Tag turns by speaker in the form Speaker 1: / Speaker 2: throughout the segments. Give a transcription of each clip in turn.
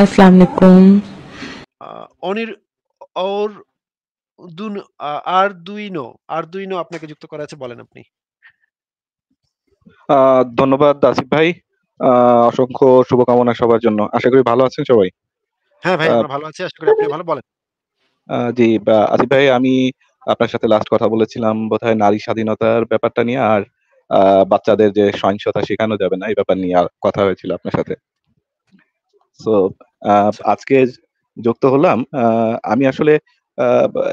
Speaker 1: अस्सलाम
Speaker 2: অনির দুন আর দুইনো আর দুইনো আপনাকে যুক্ত করা আছে বলেন আপনি
Speaker 3: ধন্যবাদ আসিফ ভাই অসংখ্য শুভকামনা সবার জন্য আশা করি ভালো আছেন সবাই হ্যাঁ ভাই আমরা
Speaker 2: ভালো আছি আশা করি আপনি ভালো বলেন
Speaker 3: জি আসিফ ভাই আমি আপনার সাথে লাস্ট কথা বলেছিলাম বোধহয় নারী স্বাধীনতার ব্যাপারটা নিয়ে আর বাচ্চাদের যে সহিংসতা শেখানো যাবে না এই ব্যাপার নিয়ে কথা হয়েছিল আপনার সাথে তো আজকে যুক্ত হলাম আমি আসলে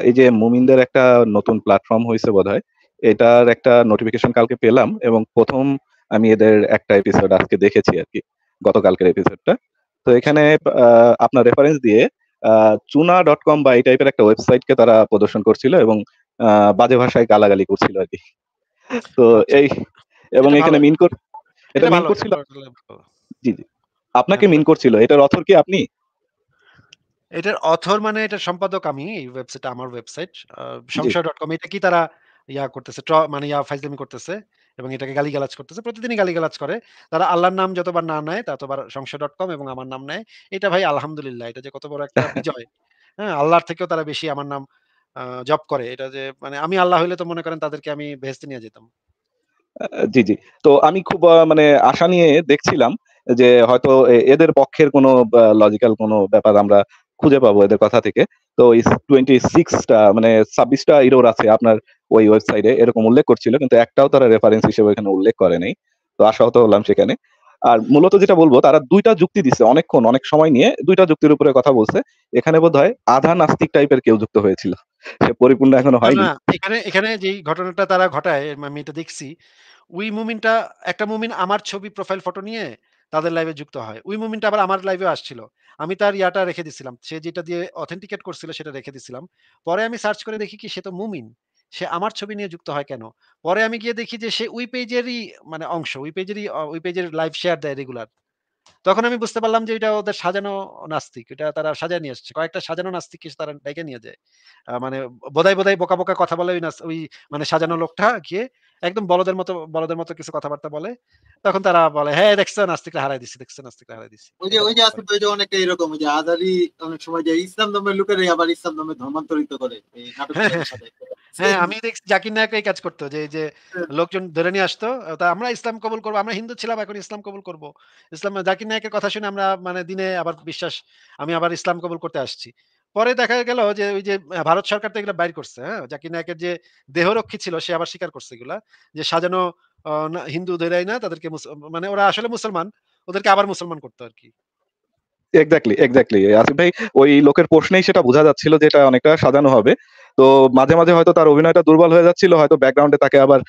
Speaker 3: এই যে মুমিনদের একটা নতুন প্ল্যাটফর্ম হয়েছে বোধহয় এটার একটা নোটিফিকেশন কালকে পেলাম এবং প্রথম আমি এদের একটা এপিসোড আজকে দেখেছি আর কি গতকালকের এপিসোডটা তো এখানে আপনার রেফারেন্স দিয়ে চুনা ডট কম বা এই টাইপের একটা ওয়েবসাইটকে তারা প্রদর্শন করছিল এবং বাজে ভাষায় গালাগালি করছিল আর কি তো এই এবং এখানে মিন এটা মিন করছিল জি জি আপনাকে মিন করছিল এটার অথর কি আপনি
Speaker 2: এটার অথর মানে এটা সম্পাদক আমি এই ওয়েবসাইট আমার ওয়েবসাইট সংসার ডট কম এটা কি তারা ইয়া করতেছে মানে ইয়া ফাইজলামি করতেছে এবং এটাকে গালি গালাজ করতেছে প্রতিদিনই গালাজ করে তারা আল্লাহর নাম যতবার না নেয় ততবার সংসার ডট কম এবং আমার নাম নেয় এটা ভাই আলহামদুলিল্লাহ এটা যে কত বড় একটা বিজয় হ্যাঁ আল্লাহর থেকেও তারা বেশি আমার নাম জব করে এটা যে মানে আমি আল্লাহ হইলে তো মনে করেন তাদেরকে আমি ভেস্তে নিয়ে যেতাম
Speaker 3: জি জি তো আমি খুব মানে আশা নিয়ে দেখছিলাম যে হয়তো এদের পক্ষের কোনো লজিক্যাল কোনো ব্যাপার আমরা খুঁজে পাবো এদের কথা থেকে তো টোয়েন্টি সিক্সটা মানে ছাব্বিশটা ইরোর আছে আপনার ওই ওয়েবসাইটে এরকম উল্লেখ করছিল কিন্তু একটাও তারা রেফারেন্স হিসেবে এখানে উল্লেখ করে নেই তো আশাহত হলাম সেখানে আর মূলত যেটা বলবো তারা দুইটা যুক্তি দিছে অনেকক্ষণ অনেক সময় নিয়ে দুইটা যুক্তির উপরে কথা বলছে এখানে বোধ হয় আধা নাস্তিক টাইপের কেউ যুক্ত হয়েছিল সে পরিপূর্ণ এখনো হয়নি
Speaker 2: এখানে এখানে যে ঘটনাটা তারা ঘটায় আমি এটা দেখছি উই মুমিনটা একটা মুমিন আমার ছবি প্রোফাইল ফটো নিয়ে তাদের লাইভে যুক্ত হয় উই মুমিনটা আবার আমার লাইভে আসছিল আমি তার ইয়াটা রেখে দিছিলাম সে যেটা দিয়ে অথেন্টিকেট করছিল সেটা রেখে দিছিলাম পরে আমি সার্চ করে দেখি কি সে তো মুমিন সে আমার ছবি নিয়ে যুক্ত হয় কেন পরে আমি গিয়ে দেখি যে সে উই পেজেরই মানে অংশ উই পেজেরই উই পেজের লাইভ শেয়ার দেয় রেগুলার তখন আমি বুঝতে পারলাম যে এটা ওদের সাজানো নাস্তিক এটা তারা সাজা নিয়ে আসছে কয়েকটা সাজানো নাস্তিককে তারা ডেকে নিয়ে যায় মানে বোধাই বোধাই বোকা বোকা কথা বলে ওই ওই মানে সাজানো লোকটা গিয়ে একদম বলদের মতো বলদের মতো কিছু কথাবার্তা বলে তখন তারা বলে হ্যাঁ দেখছো নাস্তিকরা হারাই দিছি দেখছো নাস্তিকরা হারাই দিছি ওই যে ওই যে আছে ওই যে অনেকে এরকম যে আদারি অনেক সময় যে ইসলাম ধর্মের লোকের আবার ইসলাম ধর্মে ধর্মান্তরিত করে হ্যাঁ, হ্যাঁ আমি দেখছি জাকির নায়ক এই কাজ করতো যে যে হ্যাঁ। লোকজন ধরে নিয়ে আসতো তা আমরা ইসলাম কবুল করবো আমরা হিন্দু ছিলাম এখন ইসলাম কবুল করব ইসলাম জাকির নায়কের কথা শুনে আমরা মানে দিনে আবার বিশ্বাস আমি আবার ইসলাম কবুল করতে আসছি পরে দেখা গেল যে ওই যে ভারত সরকার তো এগুলো বাইর করছে হ্যাঁ জাকির নায়কের যে দেহরক্ষী ছিল সে আবার স্বীকার করছে এগুলা যে সাজানো হিন্দু ধরাই না তাদেরকে মানে ওরা আসলে মুসলমান ওদেরকে আবার মুসলমান করতো আর কি
Speaker 3: এক্স্যাক্টলি এক্স্যাক্টলি আসিফ ভাই ওই লোকের প্রশ্নেই সেটা বোঝা যাচ্ছিল যে এটা অনেকটা সাজানো হবে তো মাঝে মাঝে হয়তো তার অভিনয়টা দুর্বল হয়ে যাচ্ছিল হয়তো ব্যাকগ্রাউন্ডে তাকে আবার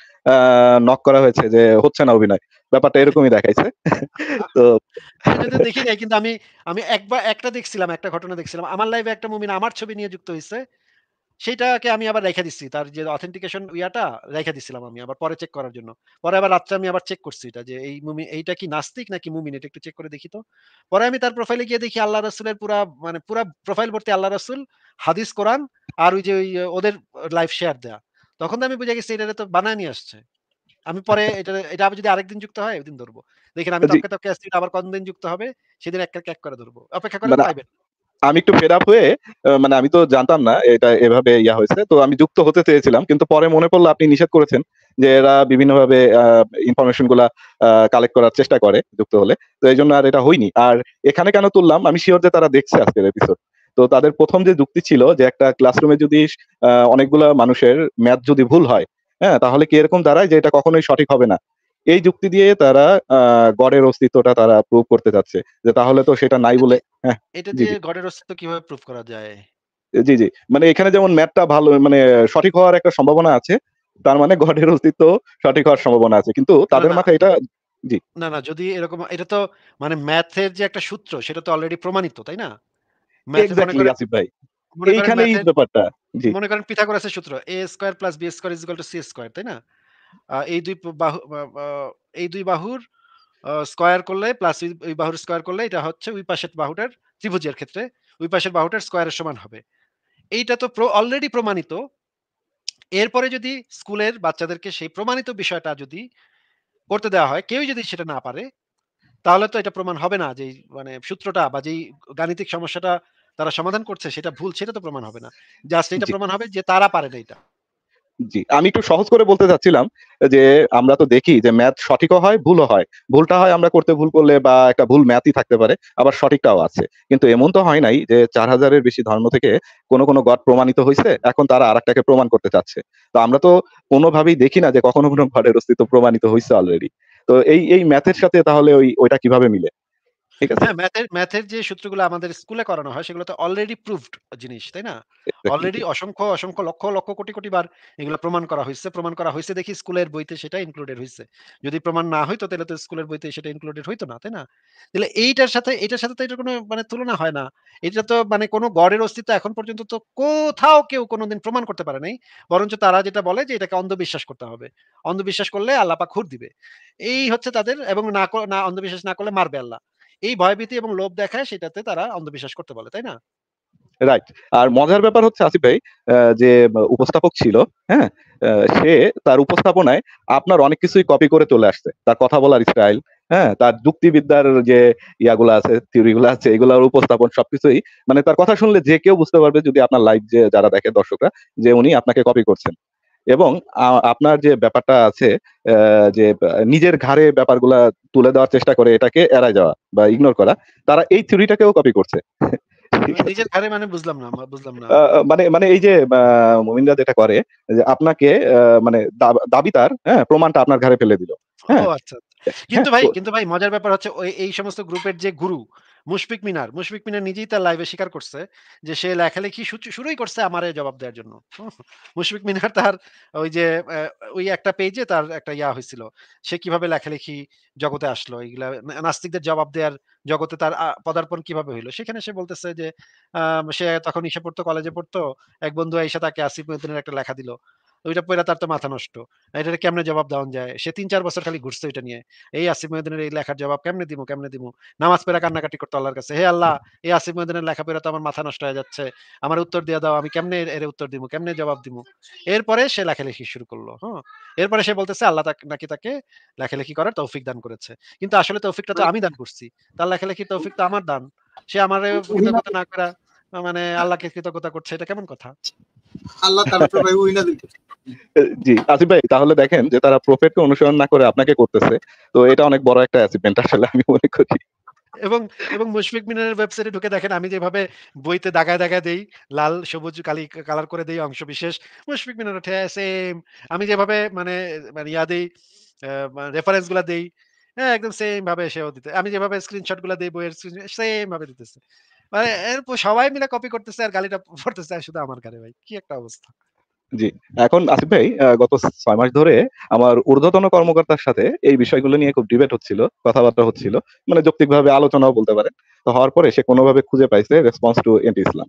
Speaker 3: নক করা হয়েছে যে হচ্ছে না অভিনয় ব্যাপারটা এরকমই দেখাইছে তো
Speaker 2: দেখি নাই কিন্তু আমি আমি একবার একটা দেখছিলাম একটা ঘটনা দেখছিলাম আমার লাইভে একটা মুভি আমার ছবি নিয়ে যুক্ত হয়েছে সেটাকে আমি আবার রেখে দিচ্ছি তার যে অথেন্টিকেশন ইয়াটা রেখে দিছিলাম আমি আবার পরে চেক করার জন্য পরে আবার রাত্রে আমি আবার চেক করছি এটা যে এই মুমি এইটা কি নাস্তিক নাকি মুমিন এটা একটু চেক করে দেখি তো পরে আমি তার প্রোফাইলে গিয়ে দেখি আল্লাহ রাসুলের পুরা মানে পুরা প্রোফাইল ভর্তি আল্লাহ রাসুল হাদিস কোরআন আর ওই যে ওই ওদের লাইফ শেয়ার দেয়া তখন তো আমি বুঝে গেছি এটা তো বানায় নিয়ে আসছে আমি পরে এটা এটা আবার যদি আরেকদিন যুক্ত হয় ওই দিন ধরবো দেখেন আমি আচ্ছা, তপকে তপকে আসছি আবার কতদিন যুক্ত হবে সেদিন এক এক করে ধরবো অপেক্ষা করে
Speaker 3: পাইবেন মানে আমি একটু ফেড আপ হয়ে মানে আমি তো জানতাম না এটা এভাবে ইয়া হয়েছে তো আমি যুক্ত হতে চেয়েছিলাম কিন্তু পরে মনে পড়লো আপনি নিষেধ করেছেন যে এরা বিভিন্নভাবে ইনফরমেশন গুলা কালেক্ট করার চেষ্টা করে যুক্ত হলে তো এই জন্য আর এটা হয়নি আর এখানে কেন তুললাম আমি শিওর যে তারা দেখছে আজকের এপিসোড তো তাদের প্রথম যে যুক্তি ছিল যে একটা ক্লাসরুমে যদি অনেকগুলা মানুষের ম্যাথ যদি ভুল হয় হ্যাঁ তাহলে কি এরকম দাঁড়ায় যে এটা কখনোই সঠিক হবে না এই যুক্তি দিয়ে তারা গড়ের অস্তিত্বটা তারা প্রুভ করতে চাচ্ছে যে তাহলে তো সেটা নাই বলে হ্যাঁ, এটা দিয়ে
Speaker 2: গড়ের অস্তিত্ব কিভাবে প্রুভ করা যায়
Speaker 3: জি জি মানে এখানে যেমন ম্যাপটা ভালো মানে সঠিক হওয়ার একটা সম্ভাবনা আছে তার মানে গডের অস্তিত্ব সঠিক হওয়ার সম্ভাবনা আছে কিন্তু তাদের মাথায় এটা জি
Speaker 2: না না যদি এরকম এটা তো মানে ম্যাথের যে একটা সূত্র সেটা তো অলরেডি প্রমাণিত তাই না এক্স্যাক্টলি আসিফ ভাই
Speaker 3: এইখানেই ব্যাপারটা জি মনে
Speaker 2: করেন পিথাগোরাসের সূত্র a square plus b square is equal to c square তাই না এই দুই বাহু এই দুই বাহুর স্কোয়ার করলে প্লাস ওই বাহুর স্কোয়ার করলে এটা হচ্ছে ওই পাশের বাহুটার ত্রিভুজের ক্ষেত্রে ওই পাশের বাহুটার স্কোয়ারের সমান হবে এইটা তো অলরেডি প্রমাণিত এরপরে যদি স্কুলের বাচ্চাদেরকে সেই প্রমাণিত বিষয়টা যদি করতে দেওয়া হয় কেউ যদি সেটা না পারে তাহলে তো এটা প্রমাণ হবে না যে মানে সূত্রটা বা যেই গাণিতিক সমস্যাটা তারা সমাধান করছে সেটা ভুল সেটা তো প্রমাণ হবে না জাস্ট এটা প্রমাণ হবে যে তারা পারে না এটা
Speaker 3: জি আমি একটু সহজ করে বলতে চাচ্ছিলাম যে আমরা তো দেখি যে ম্যাথ সঠিকও হয় ভুলও হয় ভুলটা হয় আমরা করতে ভুল করলে বা একটা ভুল ম্যাথই থাকতে পারে আবার সঠিকটাও আছে কিন্তু এমন তো হয় নাই যে চার হাজারের বেশি ধর্ম থেকে কোনো কোনো গড প্রমাণিত হয়েছে এখন তারা আর একটাকে প্রমাণ করতে চাচ্ছে তো আমরা তো কোনোভাবেই দেখি না যে কখনো কোনো গডের অস্তিত্ব প্রমাণিত হয়েছে অলরেডি তো এই এই ম্যাথের সাথে তাহলে ওই ওইটা কিভাবে মিলে
Speaker 2: ঠিক আছে ম্যাথের ম্যাথের যে সূত্রগুলো আমাদের স্কুলে করানো হয় সেগুলো তো অলরেডি প্রুভড জিনিস তাই না অলরেডি অসংখ্য অসংখ্য লক্ষ লক্ষ কোটি কোটি বার এগুলো প্রমাণ করা হয়েছে প্রমাণ করা হয়েছে দেখি স্কুলের বইতে সেটা ইনক্লুডেড হয়েছে যদি প্রমাণ না হইতো তাহলে তো স্কুলের বইতে সেটা ইনক্লুডেড হইতো না তাই না তাহলে এইটার সাথে এটার সাথে তো কোনো মানে তুলনা হয় না এটা তো মানে কোনো গড়ের অস্তিত্ব এখন পর্যন্ত তো কোথাও কেউ কোনোদিন প্রমাণ করতে পারে নাই বরঞ্চ তারা যেটা বলে যে এটাকে অন্ধবিশ্বাস করতে হবে অন্ধবিশ্বাস করলে আল্লাপা খুর দিবে এই হচ্ছে তাদের এবং না না অন্ধবিশ্বাস না করলে মারবে আল্লাহ এই ভয়ভীতি এবং লোভ দেখায় সেটাতে তারা অন্ধবিশ্বাস করতে বলে তাই না
Speaker 3: রাইট আর মজার ব্যাপার হচ্ছে আসিফ ভাই যে উপস্থাপক ছিল হ্যাঁ সে তার উপস্থাপনায় আপনার অনেক কিছুই কপি করে চলে আসছে তার কথা বলার স্টাইল হ্যাঁ তার যুক্তিবিদ্যার যে ইয়াগুলো আছে থিওরিগুলো আছে এগুলোর উপস্থাপন সবকিছুই মানে তার কথা শুনলে যে কেউ বুঝতে পারবে যদি আপনার লাইভ যে যারা দেখে দর্শকরা যে উনি আপনাকে কপি করছেন এবং আপনার যে ব্যাপারটা আছে যে নিজের ঘাড়ে ব্যাপারগুলা তুলে দেওয়ার চেষ্টা করে এটাকে এড়ায় যাওয়া বা ইগনোর করা তারা এই থিওরিটাকেও কপি করছে
Speaker 2: মানে নিজের ঘরে মানে বুঝলাম না বুঝলাম
Speaker 3: না মানে মানে এই যে মুমিনরা যেটা করে যে আপনাকে মানে দাবি তার হ্যাঁ প্রমাণটা আপনার ঘরে ফেলে দিল হ্যাঁ। আচ্ছা, আচ্ছা।
Speaker 2: কিন্তু ভাই হ্যাঁ, কিন্তু ভাই মজার ব্যাপার হচ্ছে এই সমস্ত গ্রুপের যে গুরু মুশফিক মিনার মুশফিক মিনার নিজেই তার লাইভে স্বীকার করছে যে সে লেখালেখি শুরুই করছে আমার জবাব দেওয়ার জন্য মুশফিক মিনার তার ওই যে ওই একটা পেজে তার একটা ইয়া হয়েছিল সে কিভাবে লেখালেখি জগতে আসলো এইগুলা নাস্তিকদের জবাব দেওয়ার জগতে তার পদার্পণ কিভাবে হইলো সেখানে সে বলতেছে যে সে তখন ইসে পড়তো কলেজে পড়তো এক বন্ধু এসে তাকে আসিফ মহিউদ্দিনের একটা লেখা দিল ওইটা পয়লা তার তো মাথা নষ্ট এটা কেমনে জবাব দেওয়া যায় সে তিন চার বছর খালি ঘুরছে এটা নিয়ে এই আসিফ মহিদিনের এই লেখার জবাব কেমনে দিমু কেমনে দিমু নামাজ পেরা কান্নাকাটি করতো আল্লাহর কাছে হে আল্লাহ এই আসিফ মহিদিনের লেখা পেরা তো আমার মাথা নষ্ট হয়ে যাচ্ছে আমার উত্তর দিয়ে দাও আমি কেমনে এর উত্তর দিমু কেমনে জবাব দিমু এরপরে সে লেখালেখি শুরু করলো হ্যাঁ এরপরে সে বলতেছে আল্লাহ নাকি তাকে লেখালেখি করার তৌফিক দান করেছে কিন্তু আসলে তৌফিকটা তো আমি দান করছি তার লেখালেখি তৌফিক তো আমার দান সে আমার না করা মানে আল্লাহকে কৃতজ্ঞতা করছে এটা কেমন কথা আল্লাহ
Speaker 3: উইনা জি আসিফ ভাই তাহলে দেখেন যে তারা প্রফেটকে অনুসরণ না করে আপনাকে করতেছে তো এটা অনেক বড় একটা আসলে আমি মনে করি
Speaker 2: এবং এবং মুশফিক মিনারের ওয়েবসাইটে ঢুকে দেখেন আমি যেভাবে বইতে দাগায় দাগায় দেই লাল সবুজ কালি কালার করে দেই অংশ বিশেষ মুশফিক মিনার উঠে সেম আমি যেভাবে মানে মানে ইয়া দেই রেফারেন্স গুলা দেই হ্যাঁ একদম সেম ভাবে সেও দিতে আমি যেভাবে স্ক্রিনশট গুলা দেই বইয়ের সেম ভাবে দিতেছে মানে সবাই মিলে কপি করতেছে আর গালিটা পড়তেছে শুধু আমার গালে ভাই কি একটা অবস্থা
Speaker 3: জি এখন আসিফ ভাই গত ছয় মাস ধরে আমার ঊর্ধ্বতন কর্মকর্তার সাথে এই বিষয়গুলো নিয়ে খুব ডিবেট হচ্ছিল কথাবার্তা হচ্ছিল মানে যৌক্তিকভাবে আলোচনাও বলতে পারে তো হওয়ার পরে সে কোনোভাবে খুঁজে পাইছে রেসপন্স টু এন্টি ইসলাম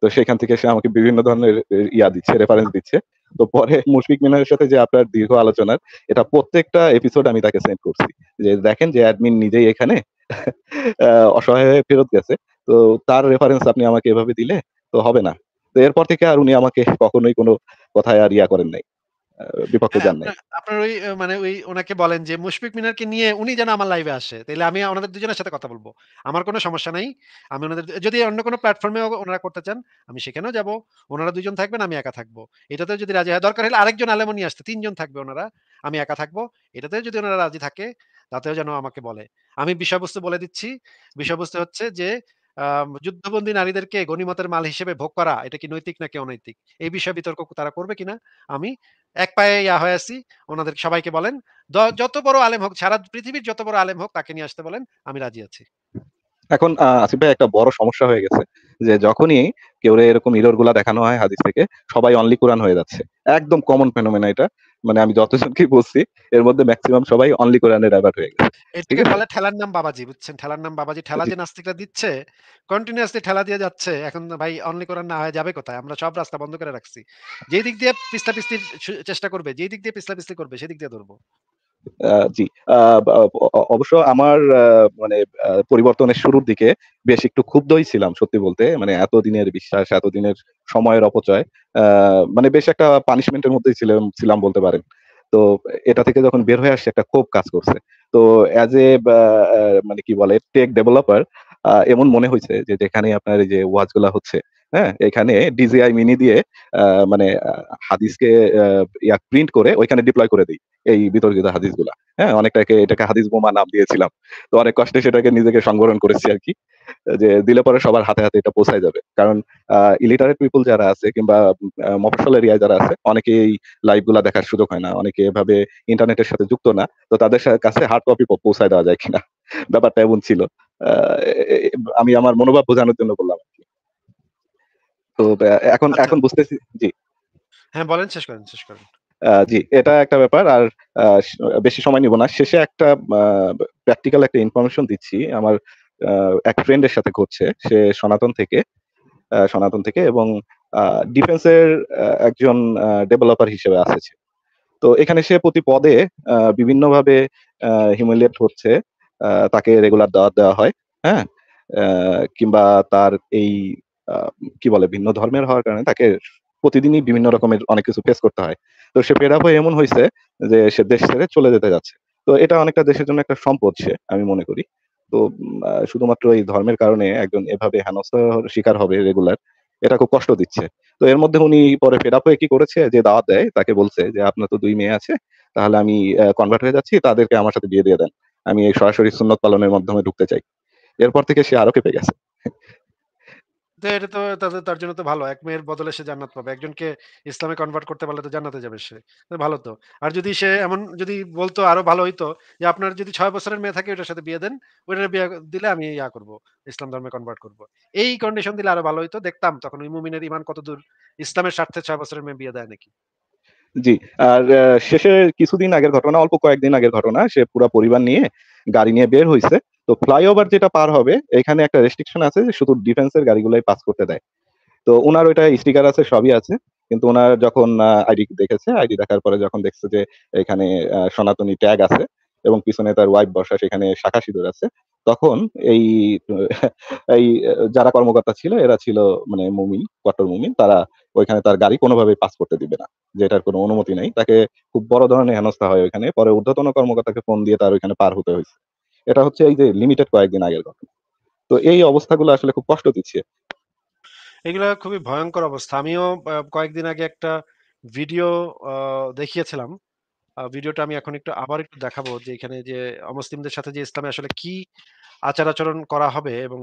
Speaker 3: তো সেখান থেকে সে আমাকে বিভিন্ন ধরনের ইয়া দিচ্ছে রেফারেন্স দিচ্ছে তো পরে মুশফিক মিনারের সাথে যে আপনার দীর্ঘ আলোচনার এটা প্রত্যেকটা এপিসোড আমি তাকে সেন্ড করছি যে দেখেন যে অ্যাডমিন নিজেই এখানে অসহায় হয়ে ফেরত গেছে তো তার রেফারেন্স আপনি আমাকে এভাবে দিলে তো হবে না তো এরপর থেকে আর উনি আমাকে কখনোই কোনো কথায় আর ইয়া করেন নাই বিপক্ষে যান নাই
Speaker 2: আপনার ওই মানে ওই ওনাকে বলেন যে মুশফিক মিনারকে নিয়ে উনি যেন আমার লাইভে আসে তাহলে আমি ওনাদের দুজনের সাথে কথা বলবো আমার কোনো সমস্যা নাই আমি ওনাদের যদি অন্য কোনো প্ল্যাটফর্মে ওনারা করতে চান আমি সেখানেও যাব ওনারা দুজন থাকবেন আমি একা থাকবো এটাতে যদি রাজি হয় দরকার হলে আরেকজন আলেমনি নিয়ে আসতে তিনজন থাকবে ওনারা আমি একা থাকবো এটাতে যদি ওনারা রাজি থাকে তাতেও যেন আমাকে বলে আমি বিষয়বস্তু বলে দিচ্ছি বিষয়বস্তু হচ্ছে যে যুদ্ধবন্দী নারীদেরকে গণিমতের মাল হিসেবে ভোগ করা এটা কি নৈতিক নাকি অনৈতিক এই বিষয়ে বিতর্ক তারা করবে কিনা আমি এক পায়ে ইয়া হয়ে আছি ওনাদের সবাইকে বলেন যত বড় আলেম হোক সারা পৃথিবীর যত বড় আলেম হোক তাকে নিয়ে আসতে বলেন আমি রাজি আছি
Speaker 3: এখন আসিফ ভাই একটা বড় সমস্যা হয়ে গেছে যে যখনই কেউ এরকম ইরোর গুলা দেখানো হয় হাদিস থেকে সবাই অনলি কোরআন হয়ে যাচ্ছে একদম কমন ফেনোমেনা এটা মানে আমি যতজনকে বলছি এর মধ্যে ম্যাক্সিমাম সবাই অনলি কোরআনের ডাইভার্ট হয়ে গেছে
Speaker 2: এটাকে বলে ঠেলার নাম বাবাজি বুঝছেন ঠেলার নাম বাবাজি ঠেলা যে নাস্তিকরা দিচ্ছে কন্টিনিউয়াসলি ঠেলা দিয়ে যাচ্ছে এখন ভাই অনলি কোরআন না হয়ে যাবে কোথায় আমরা সব রাস্তা বন্ধ করে রাখছি যেই দিক দিয়ে পিস্তা পিস্তির চেষ্টা করবে যেই দিক দিয়ে পিস্তা পিস্তি করবে সেই দিক দিয়ে ধরবো
Speaker 3: জি অবশ্য আমার মানে পরিবর্তনের শুরুর দিকে বেশ একটু ক্ষুব্ধই ছিলাম সত্যি বলতে মানে এতদিনের বিশ্বাস এতদিনের সময়ের অপচয় মানে বেশ একটা পানিশমেন্টের মধ্যেই ছিলাম ছিলাম বলতে পারেন তো এটা থেকে যখন বের হয়ে আসছে একটা খুব কাজ করছে তো অ্যাজ এ মানে কি বলে টেক ডেভেলপার এমন মনে হয়েছে যে যেখানে আপনার এই যে ওয়াজগুলা হচ্ছে হ্যাঁ এখানে ডিজিআই মিনি দিয়ে মানে হাদিসকে ইয়া প্রিন্ট করে ওইখানে ডিপ্লয় করে দিই এই বিতর্কিত হাদিসগুলা হ্যাঁ অনেকটাকে এটাকে হাদিস বোমা নাম দিয়েছিলাম তো অনেক কষ্টে সেটাকে নিজেকে সংগ্রহণ করেছি আর কি যে দিলে পরে সবার হাতে হাতে এটা পৌঁছায় যাবে কারণ ইলিটারেট পিপুল যারা আছে কিংবা মফসল এরিয়ায় যারা আছে অনেকে এই লাইভগুলা দেখার সুযোগ হয় না অনেকে এভাবে ইন্টারনেটের সাথে যুক্ত না তো তাদের কাছে হার্ড কপি পৌঁছায় দেওয়া যায় কিনা ব্যাপারটা এমন ছিল আমি আমার মনোভাব বোঝানোর জন্য বললাম তো এখন আচ্ছা। এখন বুঝতেছি জি
Speaker 2: হ্যাঁ বলেন শেষ করেন শেষ করেন
Speaker 3: জি এটা একটা ব্যাপার আর বেশি সময় নিব না শেষে একটা প্র্যাকটিক্যাল একটা ইনফরমেশন দিচ্ছি আমার এক ফ্রেন্ডের সাথে ঘটছে সে সনাতন থেকে সনাতন থেকে এবং ডিফেন্সের একজন ডেভেলপার হিসেবে আসেছে তো এখানে সে প্রতি পদে বিভিন্নভাবে হিউমিলিয়েট হচ্ছে তাকে রেগুলার দেওয়া দেওয়া হয় হ্যাঁ কিংবা তার এই কি বলে ভিন্ন ধর্মের হওয়ার কারণে তাকে প্রতিদিনই বিভিন্ন রকমের অনেক কিছু ফেস করতে হয় তো সে পেড়া হয়ে এমন হয়েছে যে সে দেশ ছেড়ে চলে যেতে যাচ্ছে তো এটা অনেকটা দেশের জন্য একটা সম্পদ সে আমি মনে করি তো শুধুমাত্র এই ধর্মের কারণে একজন এভাবে হেনস্থ শিকার হবে রেগুলার এটা খুব কষ্ট দিচ্ছে তো এর মধ্যে উনি পরে ফেরাপ হয়ে কি করেছে যে দাওয়াত দেয় তাকে বলছে যে আপনার তো দুই মেয়ে আছে তাহলে আমি কনভার্ট হয়ে যাচ্ছি তাদেরকে আমার সাথে বিয়ে দিয়ে দেন আমি এই সরাসরি সুন্নত পালনের মাধ্যমে ঢুকতে চাই এরপর থেকে সে আরো কেঁপে গেছে
Speaker 2: তো এটা তো তাদের তার জন্য তো ভালো এক মেয়ের বদলে সে জান্নাত পাবে একজনকে ইসলামে কনভার্ট করতে পারলে তো জান্নাতে যাবে সে ভালো তো আর যদি সে এমন যদি বলতো আরো ভালো হইতো যে আপনার যদি ছয় বছরের মেয়ে থাকে ওইটার সাথে বিয়ে দেন ওইটার বিয়ে দিলে আমি ইয়া করব ইসলাম ধর্মে কনভার্ট করব এই কন্ডিশন দিলে আরো ভালো হইতো দেখতাম তখন ওই মুমিনের ইমান কত দূর ইসলামের স্বার্থে ছয় বছরের মেয়ে বিয়ে দেয় নাকি
Speaker 3: জি আর শেষে কিছুদিন আগের ঘটনা অল্প কয়েকদিন আগের ঘটনা সে পুরো পরিবার নিয়ে গাড়ি নিয়ে বের হয়েছে তো ফ্লাইওভার যেটা পার হবে এখানে একটা রেস্ট্রিকশন আছে শুধু ডিফেন্সের গাড়িগুলোই পাস করতে দেয় তো ওনার ওইটা স্টিকার আছে সবই আছে কিন্তু ওনার যখন আইডি দেখেছে আইডি দেখার পরে যখন দেখছে যে এখানে সনাতনী ট্যাগ আছে এবং পিছনে তার ওয়াইফ বসা সেখানে শাখা সিঁদুর আছে তখন এই এই যারা কর্মকর্তা ছিল এরা ছিল মানে মুমিন কট্টর মুমিন তারা ওইখানে তার গাড়ি কোনোভাবে পাস করতে দিবে না যেটার কোনো অনুমতি নাই তাকে খুব বড় ধরনের হেনস্থা হয় ওইখানে পরে ঊর্ধ্বতন কর্মকর্তাকে ফোন দিয়ে তার ওইখানে পার হতে হয়েছে এটা হচ্ছে এই যে লিমিটেড কয়েকদিন আগের ঘটনা তো এই অবস্থাগুলো আসলে খুব কষ্ট দিচ্ছে
Speaker 2: এগুলো খুবই ভয়ঙ্কর অবস্থা আমিও কয়েকদিন আগে একটা ভিডিও দেখিয়েছিলাম ভিডিওটা আমি এখন একটু আবার একটু দেখাবো যে এখানে যে অমুসলিমদের সাথে যে ইসলামে আসলে কি আচার আচরণ করা হবে এবং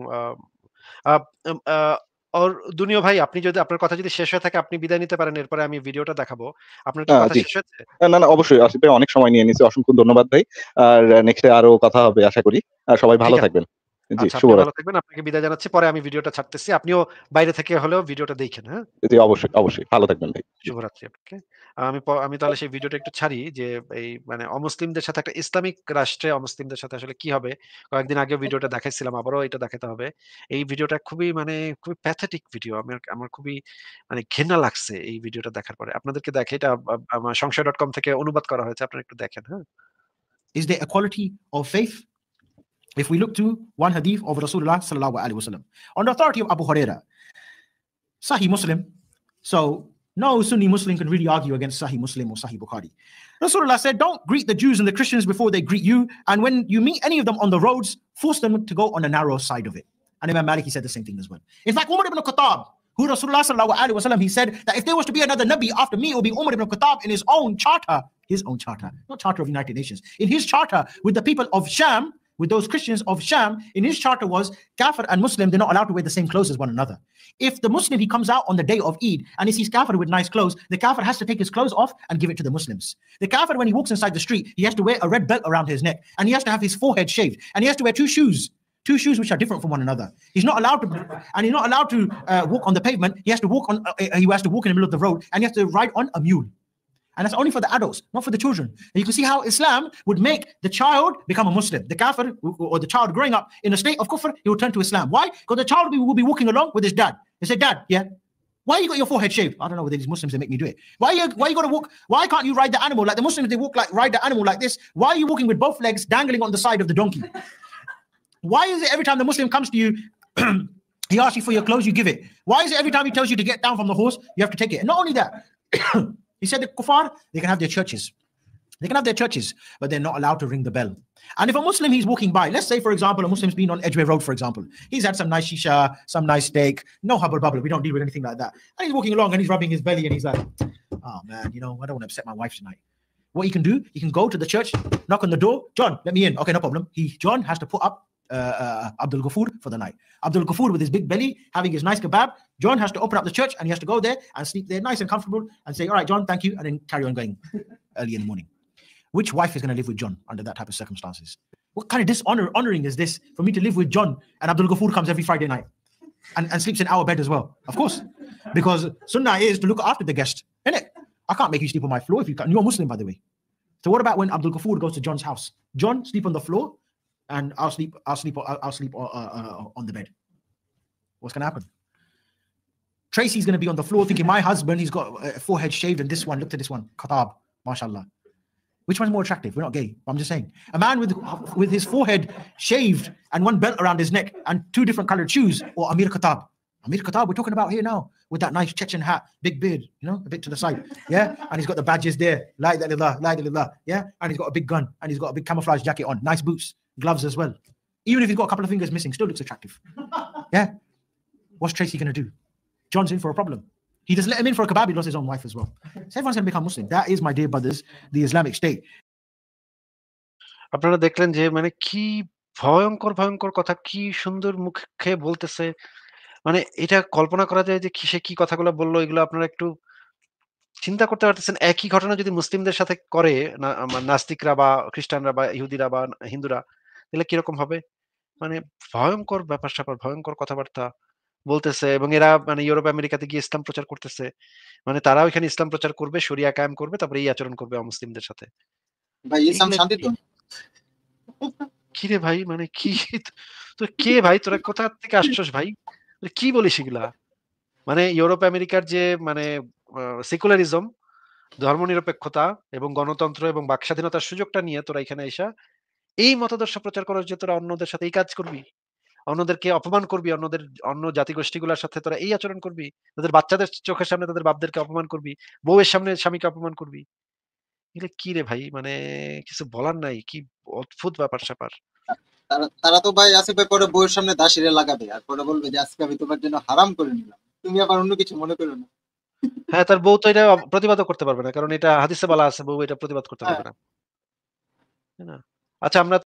Speaker 2: আর দুনিয়া ভাই আপনি যদি আপনার কথা যদি শেষ হয়ে থাকে আপনি বিদায় নিতে পারেন এরপরে আমি ভিডিওটা দেখাবো আপনার কথা শেষ হয়েছে
Speaker 3: না না অবশ্যই আসিফ ভাই অনেক সময় নিয়ে নিয়েছে অসংখ্য ধন্যবাদ ভাই আর নেক্সটে আরো কথা হবে আশা করি আর সবাই ভালো থাকবেন
Speaker 2: আচ্ছা, পরে আমি ভিডিওটা ছাড়তেছি আপনিও বাইরে থেকে হলেও ভিডিওটা দেখেন হ্যাঁ
Speaker 3: অবশ্যই অবশ্যই ভালো থাকবেন ভাই
Speaker 2: শুভরাত্রি আপনাকে আমি আমি তাহলে সেই ভিডিওটা একটু ছাড়ি যে এই মানে অমুসলিমদের সাথে একটা ইসলামিক রাষ্ট্রে অমুসলিমদের সাথে আসলে কি হবে কয়েকদিন আগে ভিডিওটা দেখাইছিলাম আবারও এটা দেখাতে হবে এই ভিডিওটা খুবই মানে খুবই প্যাথেটিক ভিডিও আমার আমার খুবই মানে ঘেন্না লাগছে এই ভিডিওটা দেখার পরে আপনাদেরকে দেখে এটা সংশয় ডট কম থেকে অনুবাদ করা হয়েছে আপনারা একটু দেখেন হ্যাঁ
Speaker 1: is the equality of faith if we look to one hadith of Rasulullah sallallahu alaihi wasallam on the authority of Abu Huraira, Sahih Muslim. So no Sunni Muslim can really argue against Sahih Muslim or Sahih Bukhari. Rasulullah said, "Don't greet the Jews and the Christians before they greet you, and when you meet any of them on the roads, force them to go on the narrow side of it." And Imam Malik he said the same thing as well. In fact, Umar ibn Khattab, who Rasulullah sallallahu alaihi wasallam, he said that if there was to be another Nabi after me, it would be Umar ibn Khattab in his own charter, his own charter, not charter of United Nations, in his charter with the people of Sham with those Christians of Sham in his charter was Kafir and Muslim, they're not allowed to wear the same clothes as one another. If the Muslim he comes out on the day of Eid and he sees Kafir with nice clothes, the Kafir has to take his clothes off and give it to the Muslims. The Kafir, when he walks inside the street, he has to wear a red belt around his neck and he has to have his forehead shaved and he has to wear two shoes. Two shoes which are different from one another. He's not allowed to, and he's not allowed to uh, walk on the pavement. He has to walk on. Uh, he has to walk in the middle of the road, and he has to ride on a mule. And that's only for the adults, not for the children. And you can see how Islam would make the child become a Muslim. The kafir or the child growing up in a state of kufr, he will turn to Islam. Why? Because the child will be walking along with his dad. He said, Dad, yeah. Why you got your forehead shaved? I don't know whether these Muslims they make me do it. Why you why you gotta walk? Why can't you ride the animal? Like the Muslims, they walk like ride the animal like this. Why are you walking with both legs dangling on the side of the donkey? why is it every time the Muslim comes to you? he asks you for your clothes, you give it. Why is it every time he tells you to get down from the horse, you have to take it? And not only that, He said the kuffar, they can have their churches. They can have their churches, but they're not allowed to ring the bell. And if a Muslim he's walking by, let's say, for example, a Muslim's been on Edgeway Road, for example, he's had some nice shisha, some nice steak, no hubble bubble. We don't deal with anything like that. And he's walking along and he's rubbing his belly and he's like, oh man, you know, I don't want to upset my wife tonight. What he can do, he can go to the church, knock on the door, John, let me in. Okay, no problem. He John has to put up uh, uh, Abdul Ghafur for the night. Abdul Ghafur with his big belly, having his nice kebab. John has to open up the church and he has to go there and sleep there nice and comfortable and say, All right, John, thank you. And then carry on going early in the morning. Which wife is going to live with John under that type of circumstances? What kind of dishonor honoring is this for me to live with John and Abdul Ghafur comes every Friday night and, and sleeps in our bed as well? Of course, because sunnah is to look after the guest, it? I can't make you sleep on my floor if you can. You're a Muslim, by the way. So what about when Abdul Ghafur goes to John's house? John sleep on the floor and I'll sleep. I'll sleep. I'll, I'll sleep uh, uh, uh, on the bed. What's gonna happen? Tracy's gonna be on the floor thinking, my husband, he's got a forehead shaved, and this one, look at this one, Qatab, mashallah. Which one's more attractive? We're not gay. I'm just saying, a man with with his forehead shaved and one belt around his neck and two different colored shoes, or Amir Qatab. Amir Qatab, we're talking about here now, with that nice Chechen hat, big beard, you know, a bit to the side, yeah, and he's got the badges there, la ilaha illallah, la yeah, and he's got a big gun, and he's got a big camouflage jacket on, nice boots, gloves as well. Even if he's got a couple of fingers missing, still looks attractive. yeah. What's Tracy going to do? John's in for a problem. He just let him in for a kebab. He lost his own wife as well. So everyone's going to become Muslim. That is, my dear brothers, the Islamic State. আপনারা
Speaker 2: দেখলেন যে মানে কি ভয়ঙ্কর ভয়ঙ্কর কথা কি সুন্দর মুখে বলতেছে মানে এটা কল্পনা করা যায় যে কিসে কি কথাগুলো বললো এগুলো আপনারা একটু চিন্তা করতে পারতেছেন একই ঘটনা যদি মুসলিমদের সাথে করে নাস্তিকরা বা খ্রিস্টানরা বা ইহুদিরা বা হিন্দুরা এলে কিরকম হবে মানে ভয়ঙ্কর ব্যাপার স্যাপার ভয়ঙ্কর কথাবার্তা বলতেছে এবং এরা মানে ইউরোপ আমেরিকাতে গিয়ে ইসলাম প্রচার করতেছে মানে তারা ওইখানে ইসলাম প্রচার করবে সরিয়া কায়েম করবে তারপরে এই আচরণ করবে অমুসলিমদের সাথে ভাই ভাই মানে কি তো কে ভাই তোরা কোথা থেকে আসছস ভাই মানে কি বলিস এগুলা মানে ইউরোপ আমেরিকার যে মানে সেকুলারিজম ধর্মনিরপেক্ষতা এবং গণতন্ত্র এবং বাক স্বাধীনতার সুযোগটা নিয়ে তোরা এখানে এসা এই মতাদর্শ প্রচার করার যে তোরা অন্যদের সাথে এই কাজ করবি অন্যদেরকে অপমান করবি অন্যদের অন্য জাতিগোষ্ঠীগুলোর সাথে তোরা এই আচরণ করবি তাদের বাচ্চাদের চোখের সামনে তাদের বাপদেরকে অপমান করবি বউয়ের সামনে স্বামীকে অপমান করবি এগুলো কি রে ভাই মানে কিছু বলার নাই কি অদ্ভুত ব্যাপার স্যাপার তারা তো ভাই আসে ভাই পরে বউয়ের সামনে দাসিরে লাগাবে আর পরে বলবে যে আজকে আমি তোমার জন্য হারাম করে নিলাম তুমি আবার অন্য কিছু মনে করো না হ্যাঁ তার বউ তো এটা প্রতিবাদও করতে
Speaker 1: পারবে না কারণ এটা হাদিসে বলা আছে বউ এটা প্রতিবাদ করতে পারবে হ্যাঁ। না আচ্ছা আমরা